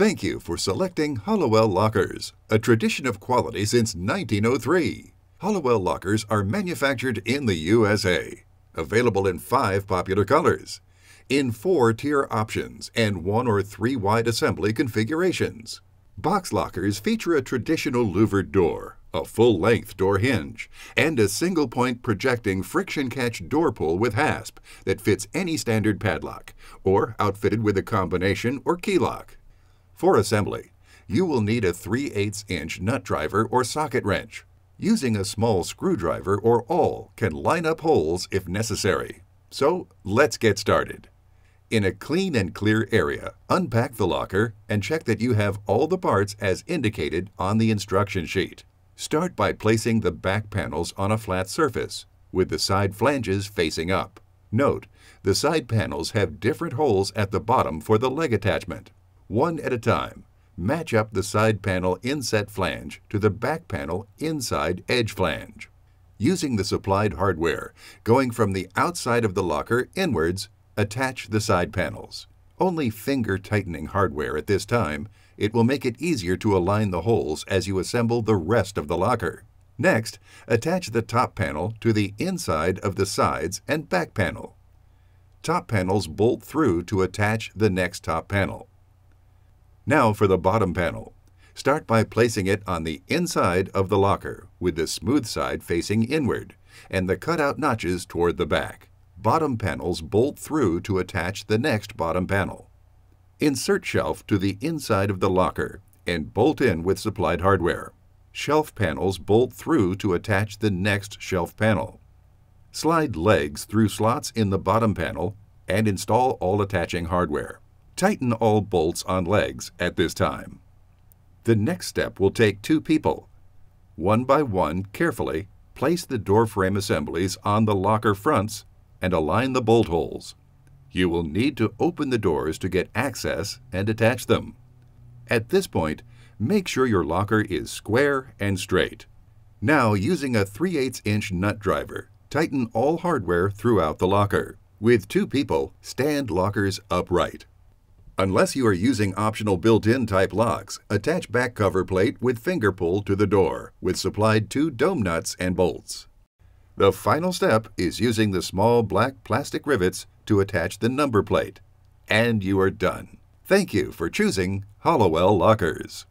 Thank you for selecting Hollowell Lockers, a tradition of quality since 1903. Hollowell Lockers are manufactured in the USA, available in five popular colors, in four tier options and one or three wide assembly configurations. Box lockers feature a traditional louvered door, a full-length door hinge, and a single-point projecting friction-catch door pull with hasp that fits any standard padlock, or outfitted with a combination or key lock. For assembly, you will need a 3 8 inch nut driver or socket wrench. Using a small screwdriver or awl can line up holes if necessary. So let's get started. In a clean and clear area, unpack the locker and check that you have all the parts as indicated on the instruction sheet. Start by placing the back panels on a flat surface, with the side flanges facing up. Note, the side panels have different holes at the bottom for the leg attachment. One at a time, match up the side panel inset flange to the back panel inside edge flange. Using the supplied hardware, going from the outside of the locker inwards, attach the side panels. Only finger tightening hardware at this time, it will make it easier to align the holes as you assemble the rest of the locker. Next, attach the top panel to the inside of the sides and back panel. Top panels bolt through to attach the next top panel. Now for the bottom panel. Start by placing it on the inside of the locker, with the smooth side facing inward, and the cutout notches toward the back. Bottom panels bolt through to attach the next bottom panel. Insert shelf to the inside of the locker and bolt in with supplied hardware. Shelf panels bolt through to attach the next shelf panel. Slide legs through slots in the bottom panel and install all attaching hardware. Tighten all bolts on legs at this time. The next step will take two people. One by one, carefully, place the door frame assemblies on the locker fronts and align the bolt holes. You will need to open the doors to get access and attach them. At this point, make sure your locker is square and straight. Now, using a 3 8 inch nut driver, tighten all hardware throughout the locker. With two people, stand lockers upright. Unless you are using optional built-in type locks, attach back cover plate with finger pull to the door with supplied two dome nuts and bolts. The final step is using the small black plastic rivets to attach the number plate. And you are done. Thank you for choosing Hollowell Lockers.